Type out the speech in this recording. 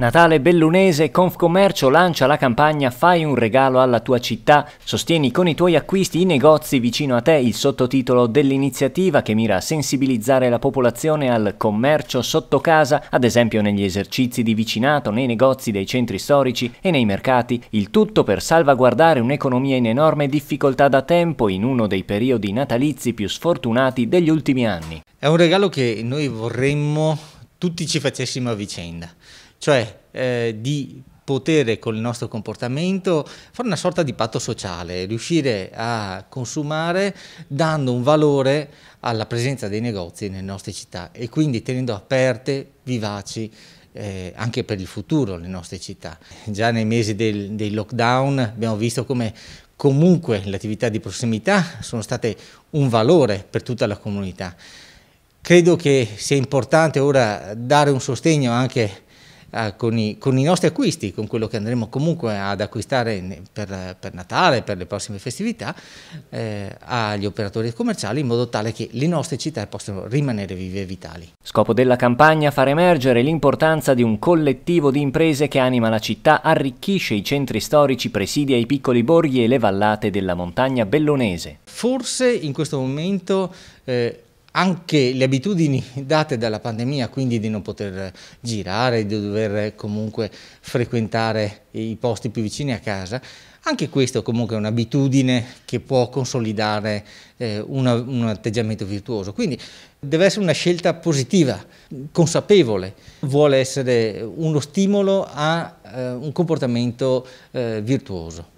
Natale Bellunese, Confcommercio lancia la campagna Fai un regalo alla tua città, sostieni con i tuoi acquisti i negozi vicino a te, il sottotitolo dell'iniziativa che mira a sensibilizzare la popolazione al commercio sotto casa, ad esempio negli esercizi di vicinato, nei negozi dei centri storici e nei mercati, il tutto per salvaguardare un'economia in enorme difficoltà da tempo in uno dei periodi natalizi più sfortunati degli ultimi anni. È un regalo che noi vorremmo tutti ci facessimo a vicenda cioè eh, di potere con il nostro comportamento, fare una sorta di patto sociale, riuscire a consumare dando un valore alla presenza dei negozi nelle nostre città e quindi tenendo aperte, vivaci eh, anche per il futuro le nostre città. Già nei mesi del, dei lockdown abbiamo visto come comunque le attività di prossimità sono state un valore per tutta la comunità. Credo che sia importante ora dare un sostegno anche eh, con, i, con, i, nostri acquisti, con quello che andremo comunque ad acquistare per, per Natale, per le prossime festività, eh, agli operatori commerciali in modo tale che le nostre città possano rimanere vive e vitali. Scopo della campagna far emergere l'importanza di un collettivo di imprese che anima la città, arricchisce i centri storici, presidia i piccoli borghi e le vallate della montagna bellonese. Forse in questo momento... Eh, anche le abitudini date dalla pandemia, quindi di non poter girare, di dover comunque frequentare i posti più vicini a casa, anche questo comunque è un'abitudine che può consolidare eh, una, un atteggiamento virtuoso. Quindi deve essere una scelta positiva, consapevole, vuole essere uno stimolo a eh, un comportamento eh, virtuoso.